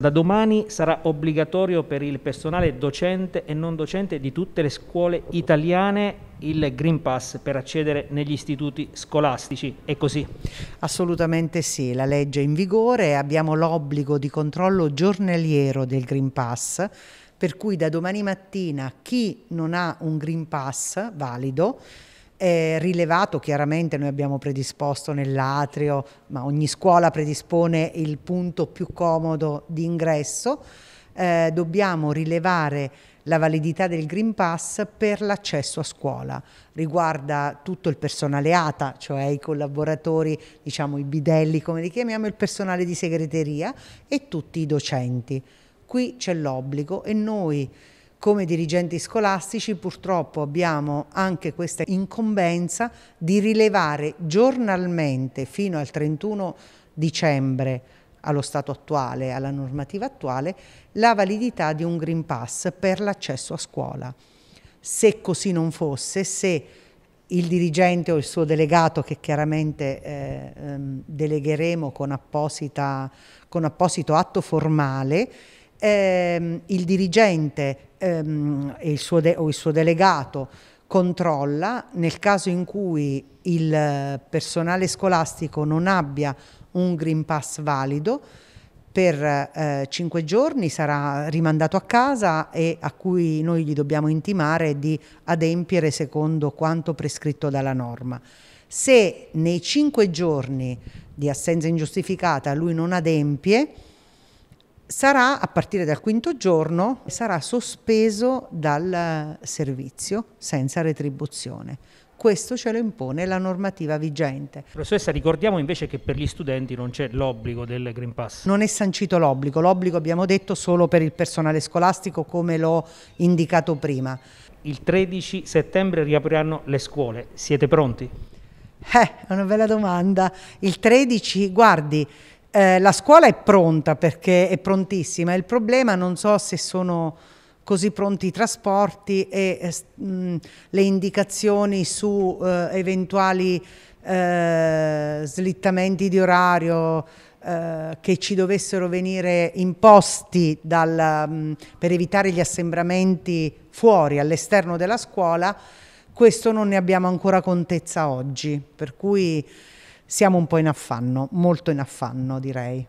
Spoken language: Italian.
Da domani sarà obbligatorio per il personale docente e non docente di tutte le scuole italiane il Green Pass per accedere negli istituti scolastici. È così? Assolutamente sì, la legge è in vigore, abbiamo l'obbligo di controllo giornaliero del Green Pass, per cui da domani mattina chi non ha un Green Pass valido eh, rilevato, chiaramente noi abbiamo predisposto nell'atrio, ma ogni scuola predispone il punto più comodo di ingresso, eh, dobbiamo rilevare la validità del Green Pass per l'accesso a scuola. Riguarda tutto il personale ATA, cioè i collaboratori, diciamo i bidelli come li chiamiamo, il personale di segreteria e tutti i docenti. Qui c'è l'obbligo e noi come dirigenti scolastici purtroppo abbiamo anche questa incombenza di rilevare giornalmente fino al 31 dicembre allo stato attuale, alla normativa attuale, la validità di un Green Pass per l'accesso a scuola. Se così non fosse, se il dirigente o il suo delegato, che chiaramente eh, ehm, delegheremo con, apposita, con apposito atto formale, ehm, il dirigente ehm, il suo de- o il suo delegato controlla nel caso in cui il personale scolastico non abbia un Green Pass valido per eh, cinque giorni sarà rimandato a casa e a cui noi gli dobbiamo intimare di adempiere secondo quanto prescritto dalla norma. Se nei cinque giorni di assenza ingiustificata lui non adempie, sarà a partire dal quinto giorno sarà sospeso dal eh, servizio senza retribuzione. Questo ce lo impone la normativa vigente. Professoressa, ricordiamo invece che per gli studenti non c'è l'obbligo del Green Pass. Non è sancito l'obbligo, l'obbligo abbiamo detto solo per il personale scolastico come l'ho indicato prima. Il 13 settembre riapriranno le scuole, siete pronti? Eh, è una bella domanda. Il 13, guardi, eh, la scuola è pronta perché è prontissima, il problema non so se sono così pronti i trasporti e eh, mh, le indicazioni su eh, eventuali eh, slittamenti di orario eh, che ci dovessero venire imposti dal, mh, per evitare gli assembramenti fuori, all'esterno della scuola, questo non ne abbiamo ancora contezza oggi, per cui siamo un po' in affanno, molto in affanno direi.